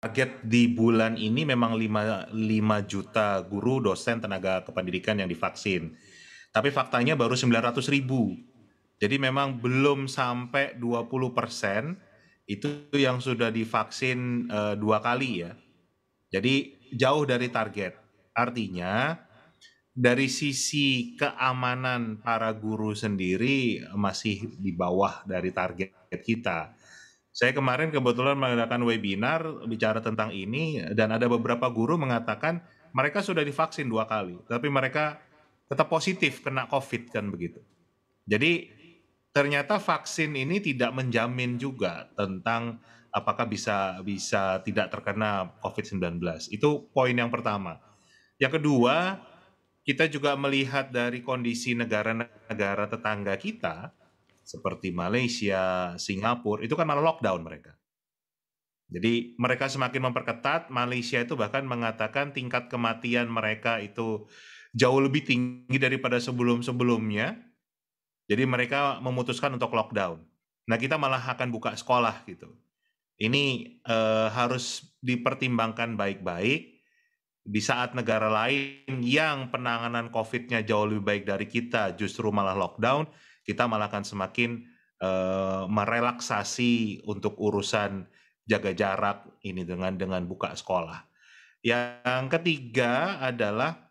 target di bulan ini memang 5, 5 juta guru, dosen, tenaga kependidikan yang divaksin. Tapi faktanya baru 900 ribu. Jadi memang belum sampai 20 persen itu yang sudah divaksin uh, dua kali ya. Jadi jauh dari target. Artinya dari sisi keamanan para guru sendiri masih di bawah dari target kita. Saya kemarin kebetulan mengadakan webinar bicara tentang ini dan ada beberapa guru mengatakan mereka sudah divaksin dua kali, tapi mereka tetap positif kena COVID kan begitu. Jadi ternyata vaksin ini tidak menjamin juga tentang apakah bisa bisa tidak terkena COVID-19. Itu poin yang pertama. Yang kedua, kita juga melihat dari kondisi negara-negara tetangga kita, seperti Malaysia, Singapura, itu kan malah lockdown mereka. Jadi mereka semakin memperketat, Malaysia itu bahkan mengatakan tingkat kematian mereka itu jauh lebih tinggi daripada sebelum-sebelumnya. Jadi mereka memutuskan untuk lockdown. Nah kita malah akan buka sekolah gitu. Ini e, harus dipertimbangkan baik-baik di saat negara lain yang penanganan COVID-nya jauh lebih baik dari kita justru malah lockdown kita malah akan semakin uh, merelaksasi untuk urusan jaga jarak ini dengan dengan buka sekolah. Yang ketiga adalah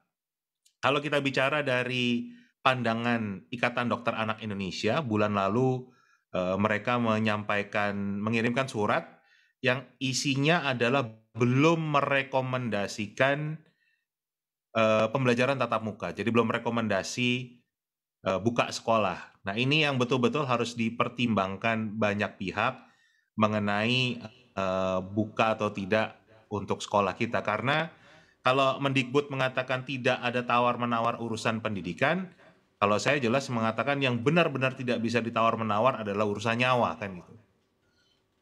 kalau kita bicara dari pandangan Ikatan Dokter Anak Indonesia bulan lalu uh, mereka menyampaikan mengirimkan surat yang isinya adalah belum merekomendasikan uh, pembelajaran tatap muka. Jadi belum rekomendasi Eh, buka sekolah. Nah, ini yang betul-betul harus dipertimbangkan banyak pihak mengenai eh, buka atau tidak untuk sekolah kita karena kalau Mendikbud mengatakan tidak ada tawar-menawar urusan pendidikan, kalau saya jelas mengatakan yang benar-benar tidak bisa ditawar-menawar adalah urusan nyawa kan gitu.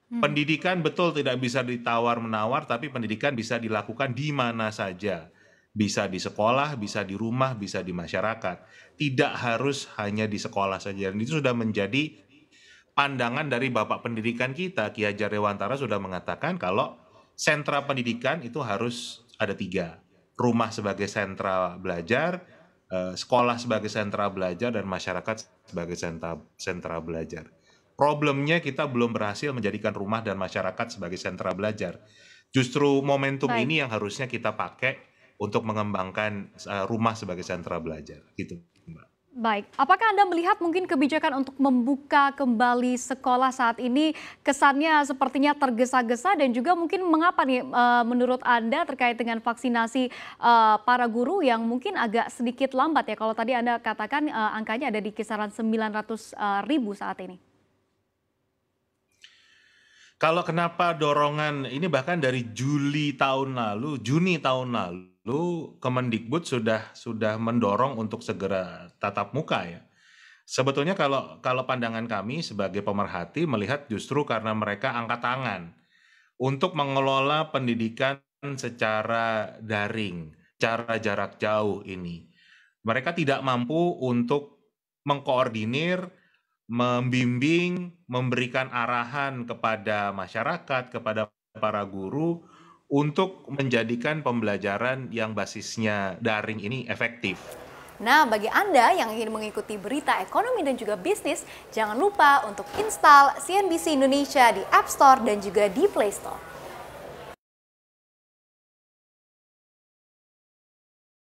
Hmm. Pendidikan betul tidak bisa ditawar-menawar, tapi pendidikan bisa dilakukan di mana saja bisa di sekolah, bisa di rumah, bisa di masyarakat. Tidak harus hanya di sekolah saja. Dan itu sudah menjadi pandangan dari Bapak Pendidikan kita, Ki Hajar Dewantara sudah mengatakan kalau sentra pendidikan itu harus ada tiga. Rumah sebagai sentra belajar, eh, sekolah sebagai sentra belajar, dan masyarakat sebagai sentra, sentra belajar. Problemnya kita belum berhasil menjadikan rumah dan masyarakat sebagai sentra belajar. Justru momentum Baik. ini yang harusnya kita pakai untuk mengembangkan eh, rumah sebagai sentra belajar gitu Mbak. Baik, apakah Anda melihat mungkin kebijakan untuk membuka kembali sekolah saat ini kesannya sepertinya tergesa-gesa dan juga mungkin mengapa nih eh, menurut Anda terkait dengan vaksinasi eh, para guru yang mungkin agak sedikit lambat ya kalau tadi Anda katakan angkanya ada di kisaran 900 ribu saat ini? Kalau kenapa dorongan ini bahkan dari Juli tahun lalu, Juni tahun lalu lu Kemendikbud sudah sudah mendorong untuk segera tatap muka ya. Sebetulnya kalau kalau pandangan kami sebagai pemerhati melihat justru karena mereka angkat tangan untuk mengelola pendidikan secara daring, cara jarak jauh ini. Mereka tidak mampu untuk mengkoordinir, membimbing, memberikan arahan kepada masyarakat, kepada para guru untuk menjadikan pembelajaran yang basisnya daring ini efektif. Nah, bagi Anda yang ingin mengikuti berita ekonomi dan juga bisnis, jangan lupa untuk install CNBC Indonesia di App Store dan juga di Play Store.